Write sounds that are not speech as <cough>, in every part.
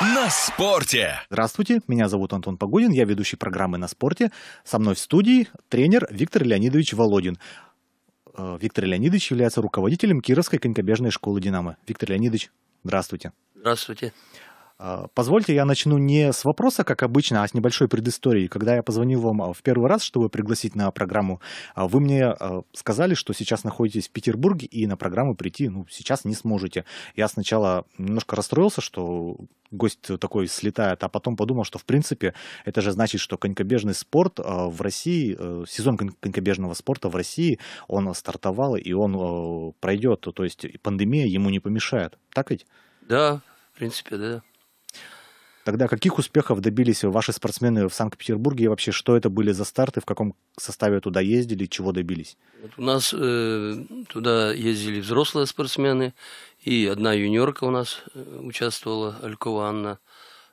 на спорте. Здравствуйте, меня зовут Антон Погодин, я ведущий программы «На спорте». Со мной в студии тренер Виктор Леонидович Володин. Э, Виктор Леонидович является руководителем Кировской конькобежной школы «Динамо». Виктор Леонидович, здравствуйте. Здравствуйте. А, позвольте, я начну не с вопроса, как обычно, а с небольшой предыстории. Когда я позвонил вам а, в первый раз, чтобы пригласить на программу, а, вы мне сказали, что сейчас находитесь в Петербурге и на программу прийти, ну, сейчас не сможете. Я сначала немножко расстроился, что гость такой слетает, а потом подумал, что в принципе это же значит, что конькобежный спорт в России, э, сезон конькобежного спорта в России, он стартовал и он э, пройдет, то есть пандемия ему не помешает, так ведь? Да, в принципе, да. Тогда каких успехов добились ваши спортсмены в Санкт-Петербурге и вообще что это были за старты, в каком составе туда ездили, чего добились? Вот у нас э, туда ездили взрослые спортсмены, и одна юниорка у нас э, участвовала, Алькова Анна.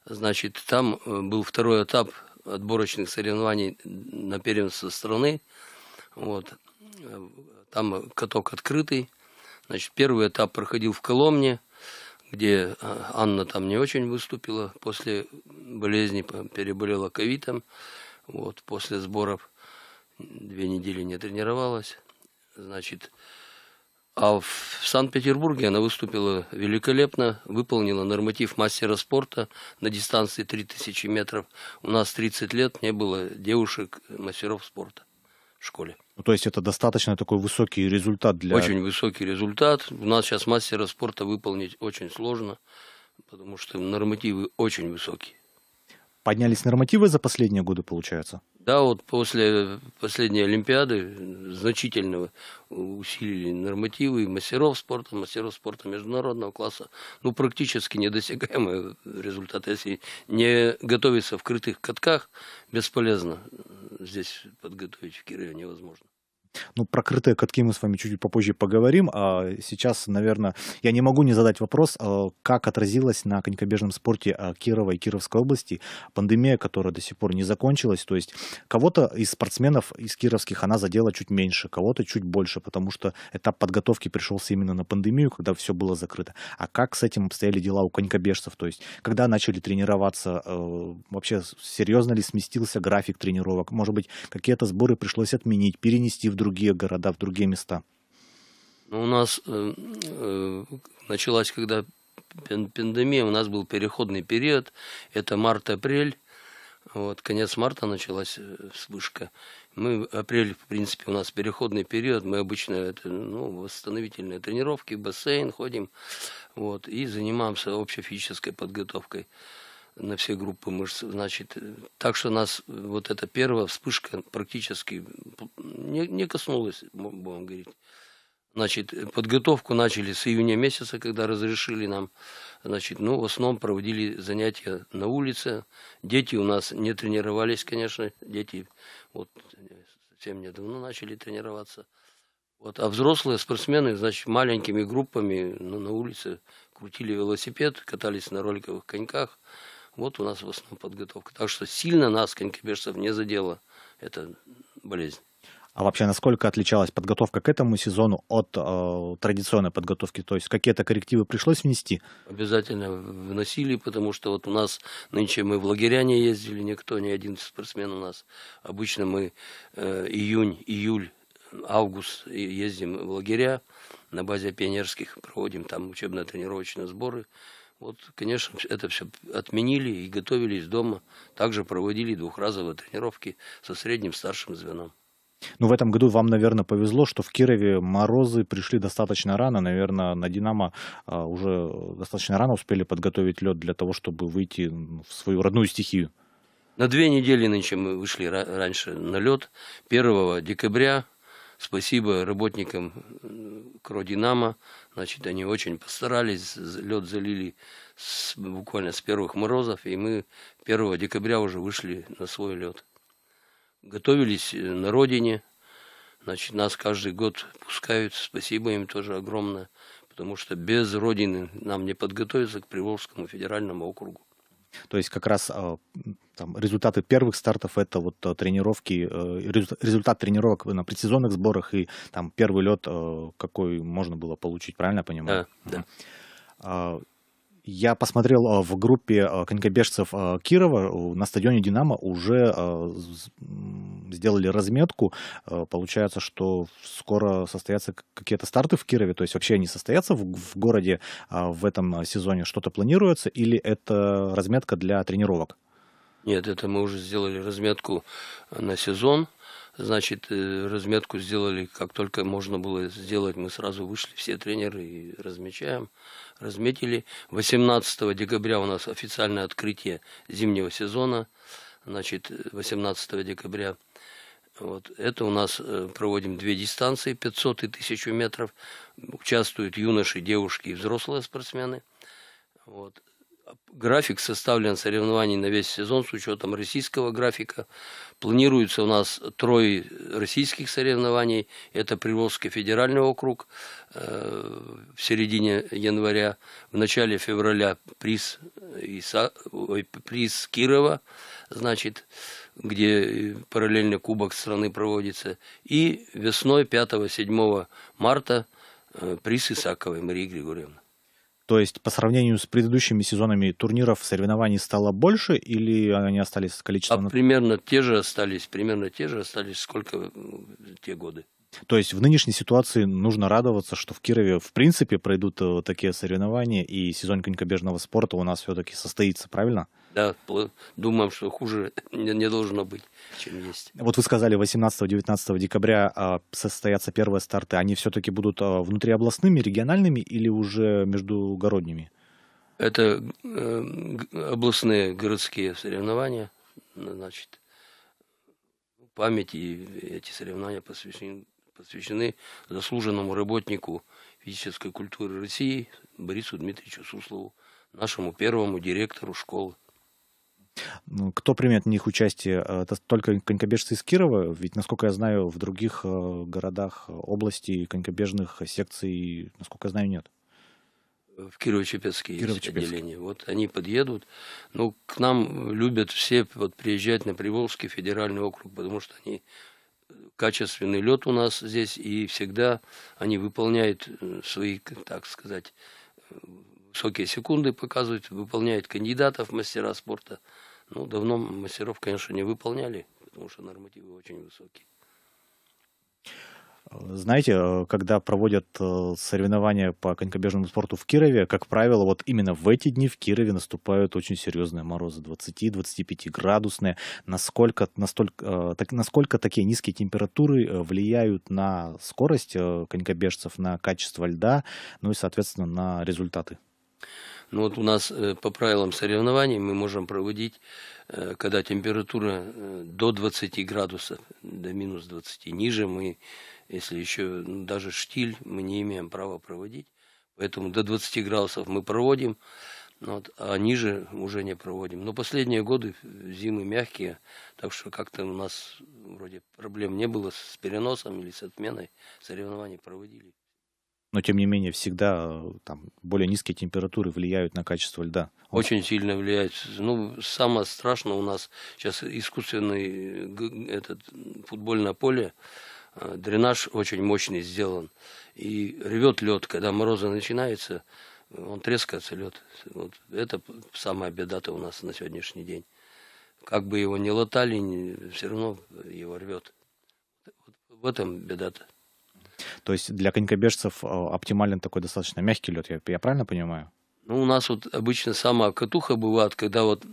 Значит, там э, был второй этап отборочных соревнований на первенство страны. Вот. Э, там каток открытый. Значит, первый этап проходил в Коломне – где э, Анна там не очень выступила после болезни, переболела ковидом, вот, после сборов две недели не тренировалась, значит, а в Санкт-Петербурге она выступила великолепно, выполнила норматив мастера спорта на дистанции 3000 метров. У нас 30 лет не было девушек-мастеров спорта в школе. Ну, то есть это достаточно такой высокий результат для... Очень высокий результат. У нас сейчас мастера спорта выполнить очень сложно, потому что нормативы очень высокие. Поднялись нормативы за последние годы, получается? Да, вот после последней Олимпиады значительно усилили нормативы мастеров спорта, мастеров спорта международного класса. Ну, практически недосягаемый результаты, Если не готовиться в крытых катках, бесполезно здесь подготовить в Кирове невозможно. Ну, про крытые катки мы с вами чуть попозже поговорим. А сейчас, наверное, я не могу не задать вопрос, а, как отразилась на конькобежном спорте а, Кирова и Кировской области пандемия, которая до сих пор не закончилась. То есть кого-то из спортсменов, из кировских, она задела чуть меньше, кого-то чуть больше, потому что этап подготовки пришелся именно на пандемию, когда все было закрыто. А как с этим обстояли дела у конькобежцев? То есть когда начали тренироваться, а, вообще серьезно ли сместился график тренировок? Может быть, какие-то сборы пришлось отменить, перенести в другие города, в другие места? Ну, у нас э, э началась, когда пандемия, у нас был переходный период, это март-апрель, вот, конец марта началась э, вспышка. Мы, апрель, в принципе, у нас переходный период, мы обычно это, ну, восстановительные тренировки, бассейн ходим, вот, и занимаемся общей физической подготовкой на все группы мышц. Значит, так что нас э, вот эта первая вспышка практически не, не коснулась, будем говорить. Значит, э, подготовку начали с июня месяца, когда разрешили нам. Значит, ну, в основном проводили занятия на улице. Дети у нас не тренировались, конечно. Дети вот совсем недавно начали тренироваться. Вот, а взрослые спортсмены, значит, маленькими группами ну, на улице крутили велосипед, катались на роликовых коньках. Вот у нас в основном подготовка. Так что сильно нас, конькобежцев, не задела эта болезнь. А вообще, насколько отличалась подготовка к этому сезону от э, традиционной подготовки? То есть какие-то коррективы пришлось внести? Обязательно вносили, потому что вот у нас нынче мы в лагеря не ездили, никто, ни один спортсмен у нас. Обычно мы э, июнь, июль, август ездим в лагеря, на базе пионерских проводим там учебно-тренировочные сборы. Вот, конечно, это все отменили и готовились дома. Также проводили двухразовые тренировки со средним старшим звеном. Ну, в этом году вам, наверное, повезло, что в Кирове морозы пришли достаточно рано. Наверное, на «Динамо» а, уже достаточно рано успели подготовить лед для того, чтобы выйти в свою родную стихию. На две недели нынче мы вышли раньше на лед. 1 декабря Спасибо работникам Кродинамо. Значит, они очень постарались, лед залили с, буквально с первых морозов, и мы 1 декабря уже вышли на свой лед. Готовились э, на родине, значит, нас каждый год пускают, спасибо им тоже огромное, потому что без родины нам не подготовиться к Приволжскому федеральному округу. То есть как раз а, там, результаты первых стартов это вот а, тренировки, э, результат тренировок на предсезонных сборах и там первый лед, а, какой можно было получить, правильно я понимаю? Да, да. Я посмотрел э, в группе э, конькобежцев э, Кирова на стадионе «Динамо» уже сделали разметку. Получается, что скоро состоятся какие-то старты в Кирове, то есть вообще они состоятся в городе а в этом сезоне? Что-то планируется или это разметка для тренировок? Нет, это мы уже сделали разметку на сезон – Значит, э, разметку сделали, как только можно было сделать, мы сразу вышли, все тренеры, и размечаем, разметили. 18 декабря у нас официальное открытие зимнего сезона, значит, 18 декабря. Вот. Это у нас э, проводим две дистанции, 500 и 1000 метров. Участвуют юноши, девушки и взрослые спортсмены. Вот график составлен соревнований на весь сезон с учетом российского графика. Планируется у нас трое российских соревнований. Это Приволжский федеральный округ э, в середине января, в начале февраля приз, Иса, ой, приз Кирова, значит, где э, параллельно Кубок страны проводится. И весной 5-7 марта э, приз Исаковой Марии Григорьевны. То есть по сравнению с предыдущими сезонами турниров соревнований стало больше или они остались с а количеством? А примерно те же остались, примерно те же остались, сколько э, те годы. То есть в нынешней ситуации нужно радоваться, что в Кирове в принципе пройдут э, такие соревнования, и сезон конькобежного спорта у нас все-таки состоится, правильно? да, думаем, что хуже <laughs> не, не должно быть, чем есть. Вот вы сказали, 18-19 декабря а, состоятся первые старты. Они все-таки будут а, внутриобластными, региональными или уже междугородними? Это э, областные городские соревнования, значит, память и эти соревнования посвящены, посвящены заслуженному работнику физической культуры России Борису Дмитриевичу Суслову, нашему первому директору школы. Кто примет в них участие? Э, это только конькобежцы из Кирова, ведь, насколько я знаю, в других э, городах э, области конькобежных секций, насколько я знаю, нет. В Кирово-Чепецке Кирово есть отделение. Вот они подъедут. Ну, к нам любят все вот приезжать на Приволжский федеральный округ, потому что они качественный лед у нас здесь, и всегда они выполняют свои, так сказать, высокие секунды показывают, выполняют кандидатов в мастера спорта. Ну, давно мастеров, конечно, не выполняли, потому что нормативы очень высокие. Знаете, когда проводят э, соревнования по конькобежному спорту в Кирове, как правило, вот именно в эти дни в Кирове наступают очень серьезные морозы, 20-25 градусные. Насколько, настолько, э, так, насколько такие низкие температуры э, влияют на скорость конькобежцев, на качество льда, ну и, соответственно, на результаты? Но ну, вот у нас э, по правилам соревнований мы можем проводить, э, когда температура э, до 20 градусов, до минус 20 ниже, мы, если еще ну, даже штиль, мы не имеем права проводить. Поэтому до 20 градусов мы проводим, вот, а ниже уже не проводим. Но последние годы зимы мягкие, так что как-то у нас вроде проблем не было с переносом или с отменой соревнований проводили но тем не менее всегда э, там, более низкие температуры влияют на качество льда. Очень сильно влияет. Ну, самое страшное у нас сейчас искусственный э, этот, футбольное поле, э, дренаж очень мощный сделан. И рвет лед, когда морозы начинаются, он трескается лед. Вот это самая беда-то у нас на сегодняшний день. Как бы его ни латали, все равно его рвет. Вот в этом беда-то. То есть для конькобежцев э, оптимален такой достаточно мягкий лед, я, я правильно понимаю? Ну, у нас вот обычно сама катуха бывает, когда вот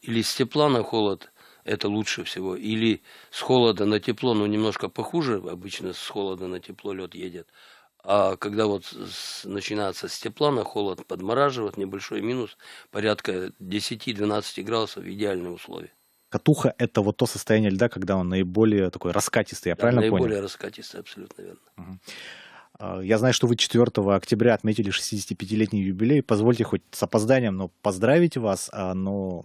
или с тепла на холод, это лучше всего, или с холода на тепло, ну, немножко похуже, обычно с холода на тепло лед едет, а когда вот с, начинается с тепла на холод, подмораживает, небольшой минус, порядка 10-12 градусов, идеальные условия. Катуха — это вот то состояние льда, когда он наиболее такой раскатистый, я да, правильно наиболее понял? Наиболее раскатистый, абсолютно верно. Угу. Я знаю, что вы 4 октября отметили 65-летний юбилей. Позвольте хоть с опозданием, но поздравить вас. А, но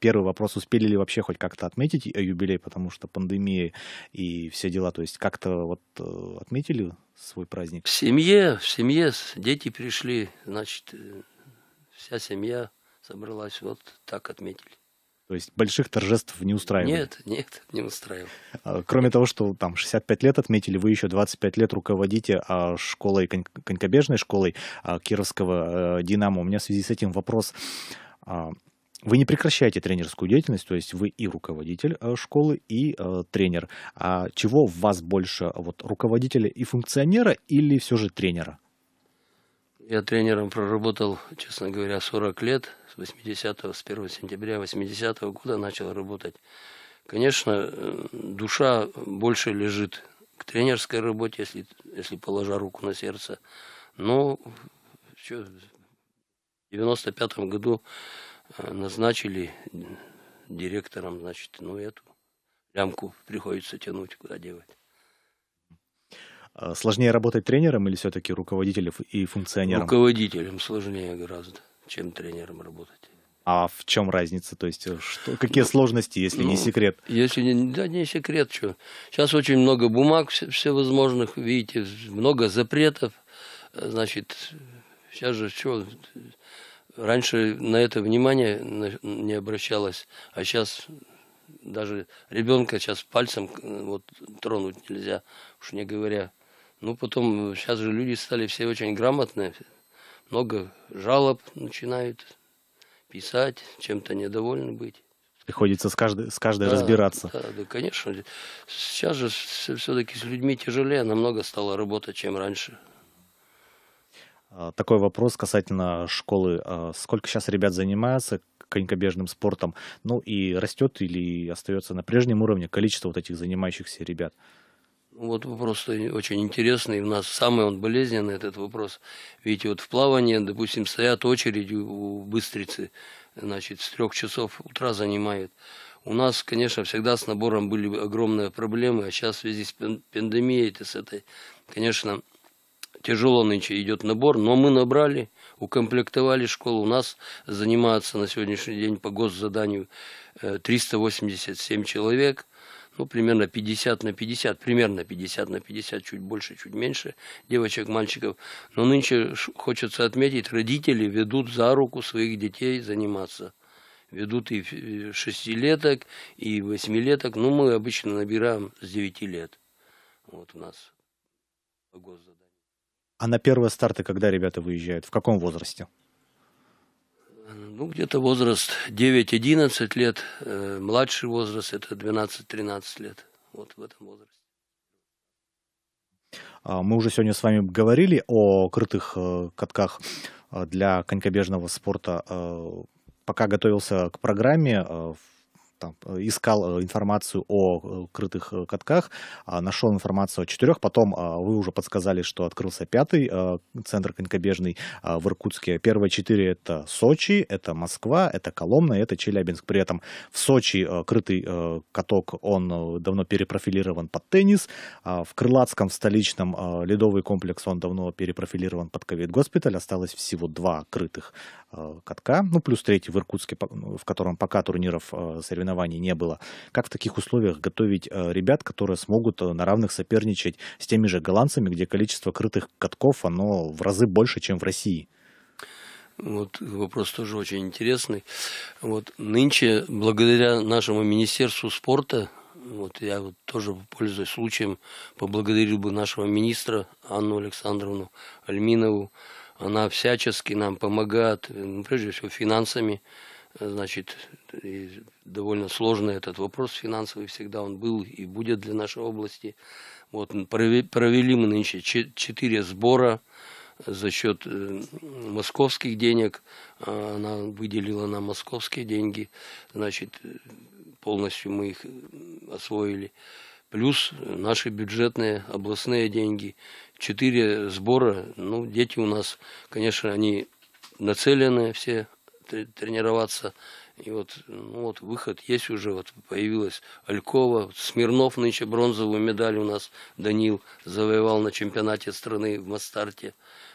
первый вопрос, успели ли вообще хоть как-то отметить э, юбилей, потому что пандемия и все дела. То есть как-то вот э, отметили свой праздник? В семье, в семье дети пришли, значит, э, вся семья собралась. Вот так отметили. То есть больших торжеств не устраивали? Нет, нет, не устраивал. А, кроме того, что там 65 лет отметили, вы еще 25 лет руководите а, школой, конькобежной школой а, Кировского э, «Динамо». У меня в связи с этим вопрос. Вы не прекращаете тренерскую деятельность, то есть вы и руководитель э, школы, и э, тренер. А чего в вас больше, вот руководителя и функционера или все же тренера? Я тренером проработал, честно говоря, 40 лет, с 80 с 1 сентября 80 -го года начал работать. Конечно, э, душа больше лежит к тренерской работе, если, если положа руку на сердце. Но что, в 95 году э, назначили директором, значит, ну эту лямку приходится тянуть, куда девать. А сложнее работать тренером или все-таки руководителем и функционером? Руководителем сложнее гораздо, чем тренером работать. А в чем разница? То есть, э, что, какие ну, сложности, если ну, не секрет? Если не, да, не секрет, что. Сейчас очень много бумаг всевозможных, видите, много запретов. Э, значит, сейчас же что, раньше на это внимание не обращалось, а сейчас даже ребенка сейчас пальцем э, вот тронуть нельзя, уж не говоря ну, потом, сейчас э, же люди стали все очень грамотные, много жалоб начинают писать, чем-то недовольны быть. Приходится с каждой, с каждой да, разбираться. Да, да, конечно. Сейчас же все-таки с людьми тяжелее намного стало работать, чем раньше. А, такой вопрос касательно школы. А, сколько сейчас ребят занимается конькобежным спортом? Ну и растет или остается на прежнем уровне количество вот этих занимающихся ребят? Вот вопрос очень интересный. У нас самый он болезненный, этот вопрос. Видите, вот в плавании, допустим, стоят очередь у Быстрицы, значит, с трех часов утра занимает. У нас, конечно, всегда с набором были огромные проблемы, а сейчас в связи с пандемией, с этой, конечно, тяжело нынче идет набор, но мы набрали, укомплектовали школу. У нас занимаются на сегодняшний день по госзаданию 387 э, человек – ну, примерно 50 на 50, примерно 50 на 50, чуть больше, чуть меньше девочек, мальчиков. Но нынче, хочется отметить, родители ведут за руку своих детей заниматься ведут и шестилеток, и восьмилеток. Ну, мы обычно набираем с девяти лет. Вот у нас госзадание. А на первые старты когда ребята выезжают? В каком возрасте? Э, ну, где-то возраст 9-11 лет, э, младший возраст – это 12-13 лет, вот в этом возрасте. А, мы уже сегодня с вами говорили о крытых э, катках для конькобежного спорта. Пока готовился к программе, там, э, искал э, информацию о э, крытых катках, а, нашел информацию о четырех, потом а, вы уже подсказали, что открылся пятый центр конькобежный а, в Иркутске. Первые четыре это Сочи, это Москва, это Коломна, это Челябинск. При этом в Сочи крытый каток, он давно перепрофилирован под теннис, в Крылатском, в столичном ледовый комплекс, он давно перепрофилирован под ковид-госпиталь, осталось всего два крытых катка, ну плюс третий в Иркутске, в котором пока турниров соревнований соревнований не было. Как в таких условиях готовить э, ребят, которые смогут э, на равных соперничать с теми же голландцами, где количество крытых катков, оно в разы больше, чем в России? Вот вопрос тоже очень интересный. Вот нынче, благодаря нашему Министерству спорта, вот я вот тоже пользуясь случаем, поблагодарил бы нашего министра Анну Александровну Альминову. Она всячески нам помогает, ну, прежде всего, финансами значит, довольно сложный этот вопрос финансовый всегда он был и будет для нашей области. Вот провели мы нынче четыре сбора за счет э, московских денег. А, она выделила нам московские деньги, значит, полностью мы их освоили. Плюс наши бюджетные областные деньги. Четыре сбора. Ну, дети у нас, конечно, они нацелены все тренироваться. И вот, ну вот выход есть уже, вот появилась Алькова, Смирнов нынче бронзовую медаль у нас Данил завоевал на чемпионате страны в Мастарте.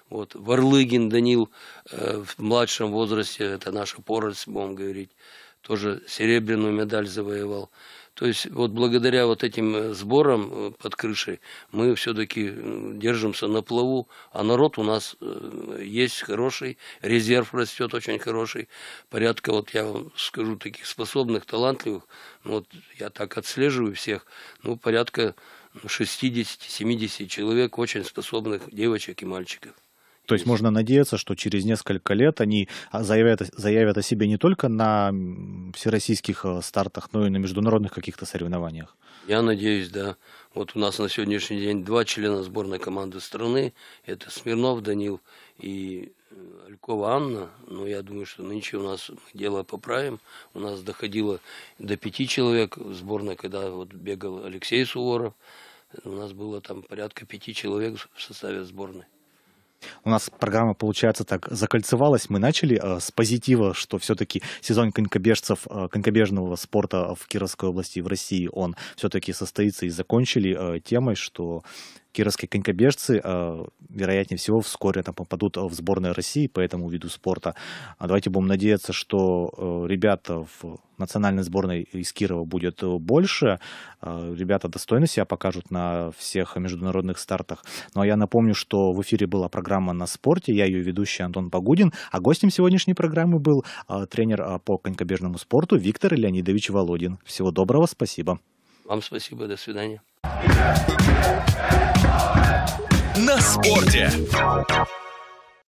Вот Варлыгин Данил э, в младшем возрасте, это наша порость, будем говорить, тоже серебряную медаль завоевал. То есть вот благодаря вот этим э, сборам э, под крышей мы все-таки держимся на плаву, а народ у нас э, есть хороший, резерв растет очень хороший, порядка, вот я вам скажу, таких способных, талантливых, ну вот я так отслеживаю всех, ну порядка 60-70 человек, очень способных девочек и мальчиков. То есть можно надеяться, что через несколько лет они а, заявят, заявят о себе не только на всероссийских э, стартах, но и на международных каких-то соревнованиях. Я надеюсь, да. Вот у нас на сегодняшний день два члена сборной команды страны. Это Смирнов Данил и э, Алькова Анна, но я думаю, что нынче у нас дело поправим. У нас доходило до пяти человек в сборной, когда вот бегал Алексей Суворов. У нас было там порядка пяти человек в составе сборной. У нас программа, получается, так закольцевалась. Мы начали э, с позитива, что все-таки сезон конькобежцев, э, конькобежного спорта в Кировской области и в России, он все-таки состоится, и закончили э, темой, что кировские конькобежцы, а, вероятнее всего, вскоре там попадут в сборную России по этому виду спорта. А давайте будем надеяться, что э, ребята в национальной сборной из Кирова будет больше. А, ребята достойно себя покажут на всех международных стартах. Ну а я напомню, что в эфире была программа «На спорте». Я ее ведущий Антон Погудин. А гостем сегодняшней программы был тренер по конькобежному спорту Виктор Леонидович Володин. Всего доброго, спасибо. Вам спасибо, до свидания на спорте.